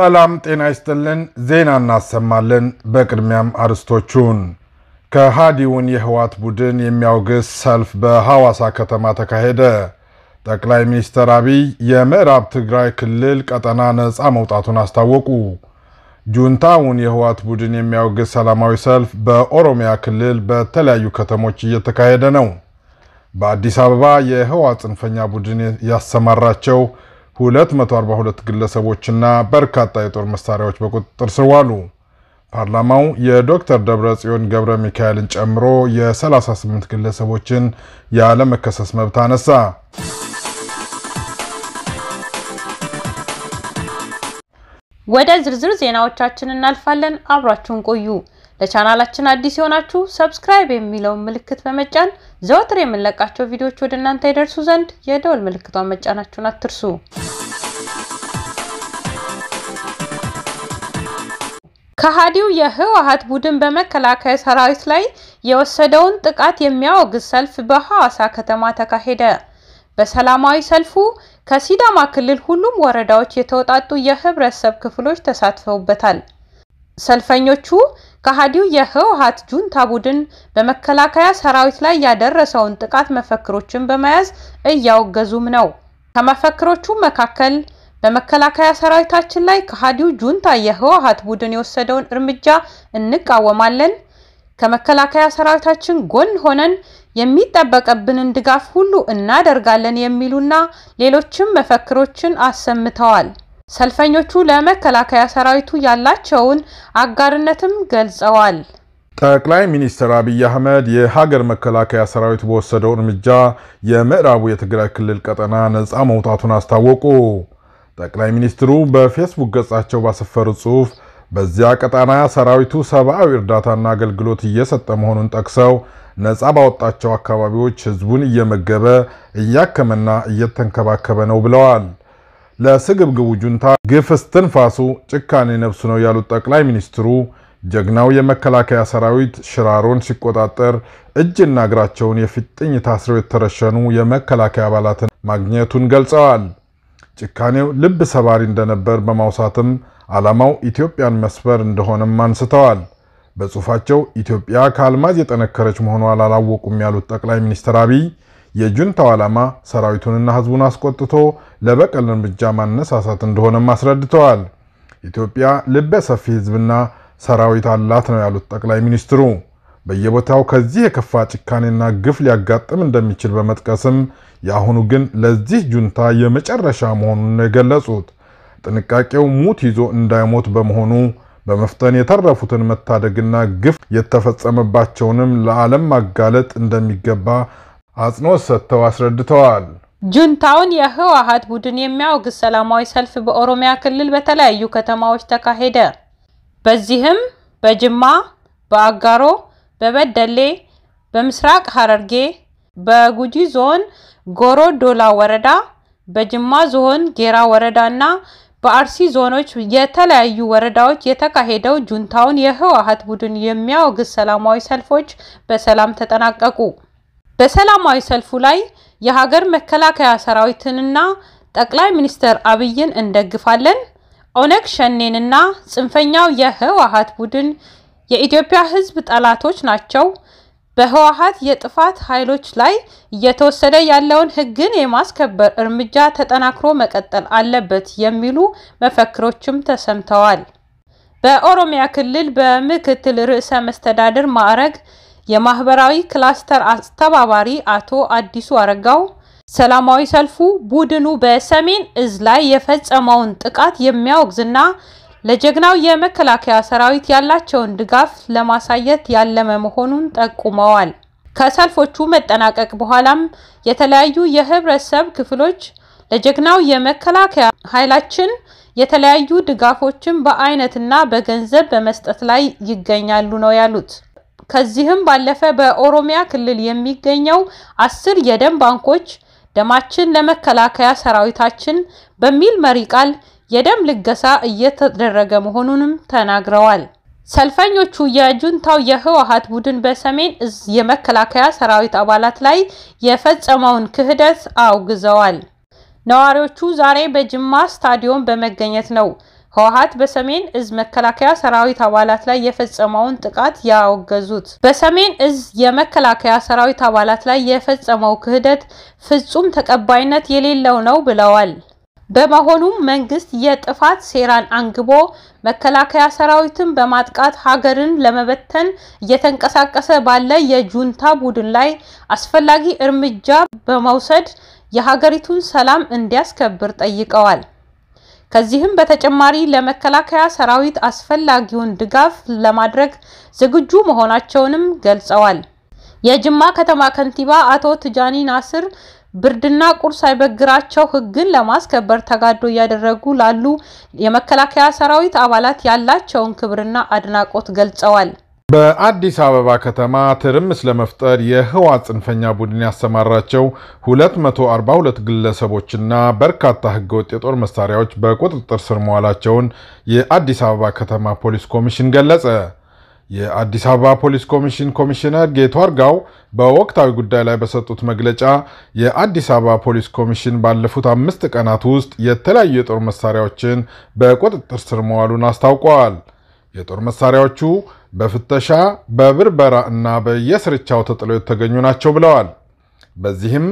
ሰላም ጤና ይስጥልን። ዜና እናሰማለን። በቅድሚያም አርዕስቶቹን ከሃዲውን የህወሓት ቡድን የሚያወግዝ ሰልፍ በሐዋሳ ከተማ ተካሄደ። ጠቅላይ ሚኒስትር አብይ የምዕራብ ትግራይ ክልል ቀጠና ነፃ መውጣቱን አስታወቁ። ጁንታውን የህወሓት ቡድን የሚያወግዝ ሰላማዊ ሰልፍ በኦሮሚያ ክልል በተለያዩ ከተሞች እየተካሄደ ነው። በአዲስ አበባ የህወሓት ጽንፈኛ ቡድን ያሰማራቸው 242 ግለሰቦችና በርካታ የጦር መሳሪያዎች በቁጥጥር ስር ዋሉ። ፓርላማው የዶክተር ደብረ ጽዮን ገብረ ሚካኤልን ጨምሮ የ38 ግለሰቦችን ያለመከሰስ መብት አነሳ። ወደ ዝርዝር ዜናዎቻችን እናልፋለን። አብራችሁን ቆዩ። ለቻናላችን አዲስ የሆናችሁ ሰብስክራይብ የሚለውን ምልክት በመጫን ዘወትር የምንለቃቸው ቪዲዮዎች ወደ እናንተ ይደርሱ ዘንድ የደወል ምልክቷን መጫናችሁን አትርሱ። ከሃዲው የህወሓት ቡድን በመከላከያ ሰራዊት ላይ የወሰደውን ጥቃት የሚያወግዝ ሰልፍ በሐዋሳ ከተማ ተካሄደ። በሰላማዊ ሰልፉ ከሲዳማ ክልል ሁሉም ወረዳዎች የተውጣጡ የህብረተሰብ ክፍሎች ተሳትፈውበታል። ሰልፈኞቹ ከሃዲው የህወሓት ጁንታ ቡድን በመከላከያ ሰራዊት ላይ ያደረሰውን ጥቃት መፈክሮችን በመያዝ እያወገዙም ነው። ከመፈክሮቹ መካከል በመከላከያ ሰራዊታችን ላይ ከሃዲው ጁንታ የህወሓት ቡድን የወሰደውን እርምጃ እንቃወማለን፣ ከመከላከያ ሰራዊታችን ጎን ሆነን የሚጠበቅብንን ድጋፍ ሁሉ እናደርጋለን የሚሉና ሌሎችም መፈክሮችን አሰምተዋል። ሰልፈኞቹ ለመከላከያ ሰራዊቱ ያላቸውን አጋርነትም ገልጸዋል። ጠቅላይ ሚኒስትር አብይ አህመድ የሀገር መከላከያ ሰራዊት በወሰደው እርምጃ የምዕራቡ የትግራይ ክልል ቀጠና ነፃ መውጣቱን አስታወቁ። ጠቅላይ ሚኒስትሩ በፌስቡክ ገጻቸው ባሰፈሩ ጽሑፍ በዚያ ቀጠና ሰራዊቱ ሰብአዊ እርዳታና አገልግሎት እየሰጠ መሆኑን ጠቅሰው ነፃ ባወጣቸው አካባቢዎች ህዝቡን እየመገበ እያከመና እየተንከባከበ ነው ብለዋል። ለስግብግቡ ጁንታ ግፍ እስትንፋሱ ጭካኔ ነፍሱ ነው ያሉት ጠቅላይ ሚኒስትሩ ጀግናው የመከላከያ ሰራዊት ሽራሮን ሲቆጣጠር እጅና እግራቸውን የፊጥኝ ታስረው የተረሸኑ የመከላከያ አባላትን ማግኘቱን ገልጸዋል። ጭካኔው ልብ ሰባሪ እንደነበር በማውሳትም ዓላማው ኢትዮጵያን መስበር እንደሆነም አንስተዋል። በጽሑፋቸው ኢትዮጵያ ከአልማዝ የጠነከረች መሆኗ አላወቁም ያሉት ጠቅላይ ሚኒስትር አብይ የጁንታው ዓላማ ሰራዊቱንና ህዝቡን አስቆጥቶ ለበቀል እርምጃ ማነሳሳት እንደሆነም አስረድተዋል። ኢትዮጵያ ልበ ሰፊ ህዝብና ሰራዊት አላት ነው ያሉት ጠቅላይ ሚኒስትሩ በየቦታው ከዚህ የከፋ ጭካኔና ግፍ ሊያጋጥም እንደሚችል በመጥቀስም የአሁኑ ግን ለዚህ ጁንታ የመጨረሻ መሆኑን ነው የገለጹት። ጥንቃቄው ሙት ይዞ እንዳይሞት በመሆኑ በመፍጠን የተረፉትን መታደግና ግፍ የተፈጸመባቸውንም ለዓለም ማጋለጥ እንደሚገባ አጽንኦት ሰጥተው አስረድተዋል። ጁንታውን የህወሓት ቡድን የሚያወግዝ ሰላማዊ ሰልፍ በኦሮሚያ ክልል በተለያዩ ከተማዎች ተካሄደ። በዚህም በጅማ፣ በአጋሮ፣ በበደሌ፣ በምስራቅ ሐረርጌ፣ በጉጂ ዞን ጎሮ ዶላ ወረዳ፣ በጅማ ዞን ጌራ ወረዳ እና በአርሲ ዞኖች የተለያዩ ወረዳዎች የተካሄደው ጁንታውን የህወሓት ቡድን የሚያወግዝ ሰላማዊ ሰልፎች በሰላም ተጠናቀቁ። በሰላማዊ ሰልፉ ላይ የሀገር መከላከያ ሰራዊትንና ጠቅላይ ሚኒስትር አብይን እንደግፋለን፣ ኦነግ ሸኔንና ጽንፈኛው የህወሀት ቡድን የኢትዮጵያ ህዝብ ጠላቶች ናቸው፣ በህወሀት የጥፋት ኃይሎች ላይ እየተወሰደ ያለውን ህግን የማስከበር እርምጃ ተጠናክሮ መቀጠል አለበት የሚሉ መፈክሮችም ተሰምተዋል። በኦሮሚያ ክልል በምክትል ርዕሰ መስተዳድር ማዕረግ የማህበራዊ ክላስተር አስተባባሪ አቶ አዲሱ አረጋው ሰላማዊ ሰልፉ ቡድኑ በሰሜን እዝ ላይ የፈጸመውን ጥቃት የሚያወግዝና ለጀግናው የመከላከያ ሰራዊት ያላቸውን ድጋፍ ለማሳየት ያለመ መሆኑን ጠቁመዋል። ከሰልፎቹ መጠናቀቅ በኋላም የተለያዩ የህብረተሰብ ክፍሎች ለጀግናው የመከላከያ ኃይላችን የተለያዩ ድጋፎችን በአይነትና በገንዘብ በመስጠት ላይ ይገኛሉ ነው ያሉት። ከዚህም ባለፈ በኦሮሚያ ክልል የሚገኘው አስር የደም ባንኮች ደማችን ለመከላከያ ሰራዊታችን በሚል መሪ ቃል የደም ልገሳ እየተደረገ መሆኑንም ተናግረዋል። ሰልፈኞቹ የጁንታው የህወሀት ቡድን በሰሜን እዝ የመከላከያ ሰራዊት አባላት ላይ የፈጸመውን ክህደት አውግዘዋል። ነዋሪዎቹ ዛሬ በጅማ ስታዲዮም በመገኘት ነው ህወሀት በሰሜን እዝ መከላከያ ሰራዊት አባላት ላይ የፈጸመውን ጥቃት ያወገዙት በሰሜን እዝ የመከላከያ ሰራዊት አባላት ላይ የፈጸመው ክህደት ፍጹም ተቀባይነት የሌለው ነው ብለዋል። በመሆኑም መንግስት የጥፋት ሴራን አንግቦ መከላከያ ሰራዊትን በማጥቃት ሀገርን ለመበተን እየተንቀሳቀሰ ባለ የጁንታ ቡድን ላይ አስፈላጊ እርምጃ በመውሰድ የሀገሪቱን ሰላም እንዲያስከብር ጠይቀዋል። ከዚህም በተጨማሪ ለመከላከያ ሰራዊት አስፈላጊውን ድጋፍ ለማድረግ ዝግጁ መሆናቸውንም ገልጸዋል። የጅማ ከተማ ከንቲባ አቶ ትጃኒ ናስር ብርድና ቁር ሳይበግራቸው ሕግን ለማስከበር ተጋድሎ እያደረጉ ላሉ የመከላከያ ሰራዊት አባላት ያላቸውን ክብርና አድናቆት ገልጸዋል። በአዲስ አበባ ከተማ ትርምስ ለመፍጠር የህወሓት ጽንፈኛ ቡድን ያሰማራቸው 242 ግለሰቦችና በርካታ ህገወጥ የጦር መሳሪያዎች በቁጥጥር ስር መዋላቸውን የአዲስ አበባ ከተማ ፖሊስ ኮሚሽን ገለጸ። የአዲስ አበባ ፖሊስ ኮሚሽን ኮሚሽነር ጌቱ አርጋው በወቅታዊ ጉዳይ ላይ በሰጡት መግለጫ የአዲስ አበባ ፖሊስ ኮሚሽን ባለፉት አምስት ቀናት ውስጥ የተለያዩ የጦር መሳሪያዎችን በቁጥጥር ስር መዋሉን አስታውቀዋል። የጦር መሳሪያዎቹ በፍተሻ በብርበራ እና በየስርቻው ተጥለው የተገኙ ናቸው ብለዋል። በዚህም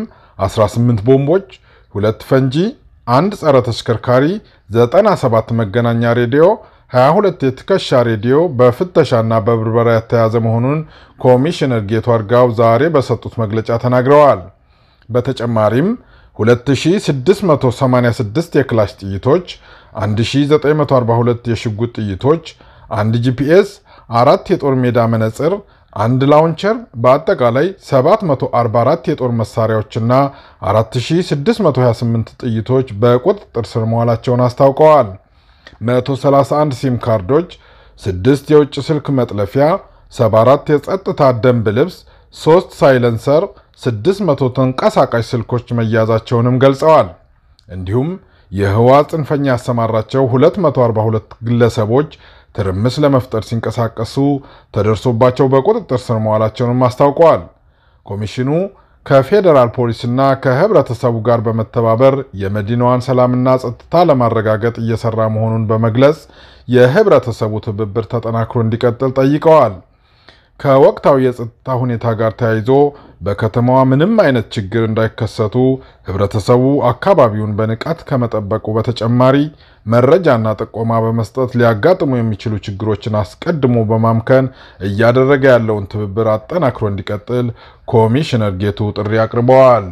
18 ቦምቦች፣ ሁለት ፈንጂ፣ አንድ ጸረ ተሽከርካሪ፣ 97 መገናኛ ሬዲዮ፣ 22 የትከሻ ሬዲዮ በፍተሻና በብርበራ የተያዘ መሆኑን ኮሚሽነር ጌቱ አርጋው ዛሬ በሰጡት መግለጫ ተናግረዋል። በተጨማሪም 2686 የክላሽ ጥይቶች፣ 1942 የሽጉጥ ጥይቶች አንድ ጂፒኤስ፣ አራት የጦር ሜዳ መነጽር፣ አንድ ላውንቸር በአጠቃላይ 744 የጦር መሳሪያዎችና 4628 ጥይቶች በቁጥጥር ስር መዋላቸውን አስታውቀዋል። 131 ሲም ካርዶች፣ 6 የውጭ ስልክ መጥለፊያ፣ 74 የጸጥታ ደንብ ልብስ፣ 3 ሳይለንሰር፣ 600 ተንቀሳቃሽ ስልኮች መያዛቸውንም ገልጸዋል። እንዲሁም የህዋ ጽንፈኛ ያሰማራቸው 242 ግለሰቦች ትርምስ ለመፍጠር ሲንቀሳቀሱ ተደርሶባቸው በቁጥጥር ስር መዋላቸውንም አስታውቀዋል። ኮሚሽኑ ከፌዴራል ፖሊስና ከህብረተሰቡ ጋር በመተባበር የመዲናዋን ሰላምና ጸጥታ ለማረጋገጥ እየሰራ መሆኑን በመግለጽ የህብረተሰቡ ትብብር ተጠናክሮ እንዲቀጥል ጠይቀዋል። ከወቅታዊ የጸጥታ ሁኔታ ጋር ተያይዞ በከተማዋ ምንም አይነት ችግር እንዳይከሰቱ ህብረተሰቡ አካባቢውን በንቃት ከመጠበቁ በተጨማሪ መረጃና ጥቆማ በመስጠት ሊያጋጥሙ የሚችሉ ችግሮችን አስቀድሞ በማምከን እያደረገ ያለውን ትብብር አጠናክሮ እንዲቀጥል ኮሚሽነር ጌቱ ጥሪ አቅርበዋል።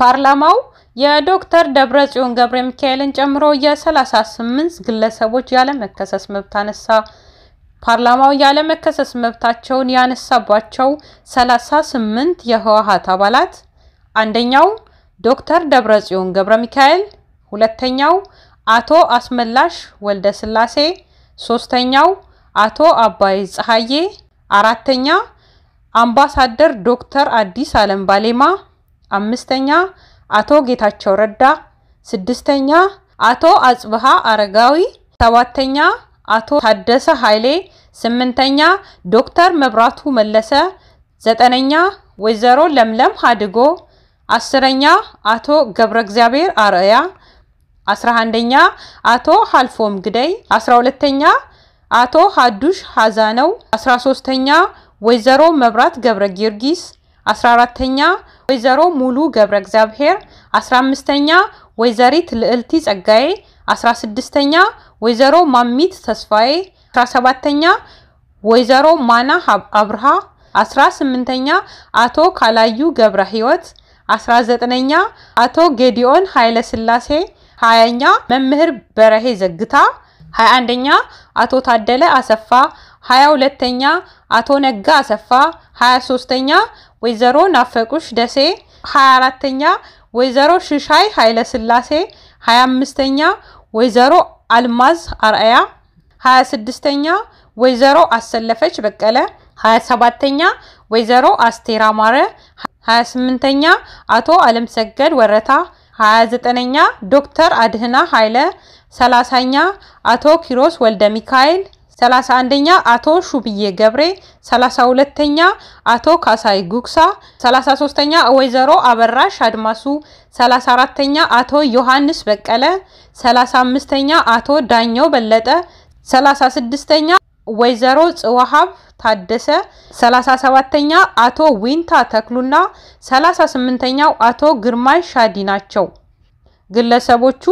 ፓርላማው የዶክተር ደብረጽዮን ገብረ ሚካኤልን ጨምሮ የ38 ግለሰቦች ያለመከሰስ መብት አነሳ። ፓርላማው ያለመከሰስ መብታቸውን ያነሳባቸው ሰላሳ ስምንት አባላት አንደኛው ዶክተር ደብረጽዮን ገብረ ሚካኤል፣ ሁለተኛው አቶ አስመላሽ ወልደ ስላሴ፣ ሶስተኛው አቶ አባይ ፀሐዬ፣ አራተኛ አምባሳደር ዶክተር አዲስ አለም ባሌማ፣ አምስተኛ አቶ ጌታቸው ረዳ፣ ስድስተኛ አቶ አጽብሃ አረጋዊ፣ ሰባተኛ አቶ ታደሰ ኃይሌ ስምንተኛ ዶክተር መብራቱ መለሰ፣ ዘጠነኛ ወይዘሮ ለምለም ሀድጎ፣ አስረኛ አቶ ገብረ እግዚአብሔር አርአያ፣ አስራ አንደኛ አቶ ሀልፎም ግደይ፣ አስራ ሁለተኛ አቶ ሀዱሽ ሀዛነው፣ አስራ ሶስተኛ ወይዘሮ መብራት ገብረ ጊዮርጊስ፣ አስራ አራተኛ ወይዘሮ ሙሉ ገብረ እግዚአብሔር፣ አስራ አምስተኛ ወይዘሪት ልዕልቲ ጸጋዬ፣ አስራ ስድስተኛ ወይዘሮ ማሚት ተስፋዬ 17ኛ ወይዘሮ ማና አብርሃ 18ኛ አቶ ካላዩ ገብረ ህይወት 19ኛ አቶ ጌዲዮን ኃይለ ስላሴ 20ኛ መምህር በረሄ ዘግታ 21ኛ አቶ ታደለ አሰፋ 22ኛ አቶ ነጋ አሰፋ 23ኛ ወይዘሮ ናፈቁሽ ደሴ 24ኛ ወይዘሮ ሽሻይ ኃይለ ስላሴ 25ኛ ወይዘሮ አልማዝ አርአያ ሀያ ስድስተኛ ወይዘሮ አሰለፈች በቀለ፣ ሀያ ሰባተኛ ወይዘሮ አስቴር አማረ፣ ሀያ ስምንተኛ አቶ አለምሰገድ ወረታ፣ ሀያ ዘጠነኛ ዶክተር አድህና ኃይለ፣ ሰላሳኛ አቶ ኪሮስ ወልደ ሚካኤል፣ ሰላሳ አንደኛ አቶ ሹብዬ ገብሬ፣ ሰላሳ ሁለተኛ አቶ ካሳይ ጉግሳ፣ ሰላሳ ሶስተኛ ወይዘሮ አበራሽ አድማሱ፣ ሰላሳ አራተኛ አቶ ዮሐንስ በቀለ፣ ሰላሳ አምስተኛ አቶ ዳኘው በለጠ ሰላሳ ስድስተኛ ወይዘሮ ጽዋሀብ ታደሰ፣ ሰላሳ ሰባተኛ አቶ ዊንታ ተክሉና ሰላሳ ስምንተኛው አቶ ግርማይ ሻዲ ናቸው። ግለሰቦቹ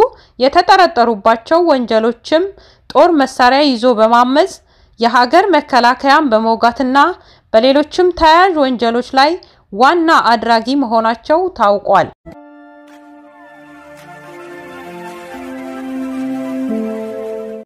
የተጠረጠሩባቸው ወንጀሎችም ጦር መሳሪያ ይዞ በማመፅ የሀገር መከላከያን በመውጋትና በሌሎችም ተያያዥ ወንጀሎች ላይ ዋና አድራጊ መሆናቸው ታውቋል።